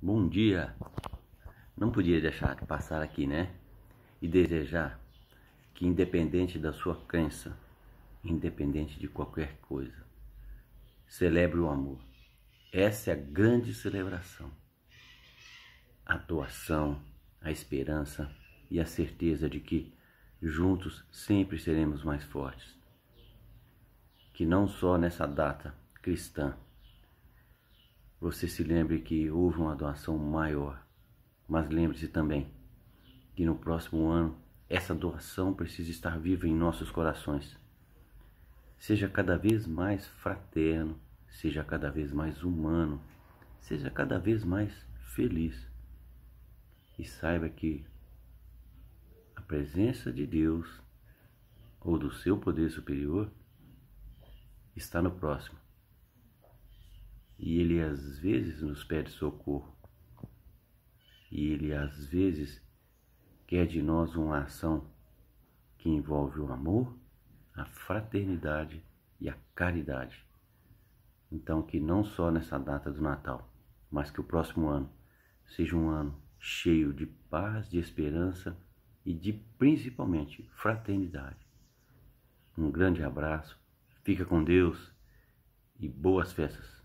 Bom dia! Não podia deixar de passar aqui, né? E desejar que, independente da sua crença, independente de qualquer coisa, celebre o amor. Essa é a grande celebração. A doação, a esperança e a certeza de que juntos sempre seremos mais fortes. Que não só nessa data cristã, você se lembre que houve uma doação maior, mas lembre-se também que no próximo ano essa doação precisa estar viva em nossos corações. Seja cada vez mais fraterno, seja cada vez mais humano, seja cada vez mais feliz. E saiba que a presença de Deus ou do seu poder superior está no próximo. E ele às vezes nos pede socorro. E ele às vezes quer de nós uma ação que envolve o amor, a fraternidade e a caridade. Então, que não só nessa data do Natal, mas que o próximo ano seja um ano cheio de paz, de esperança e de principalmente fraternidade. Um grande abraço, fica com Deus e boas festas.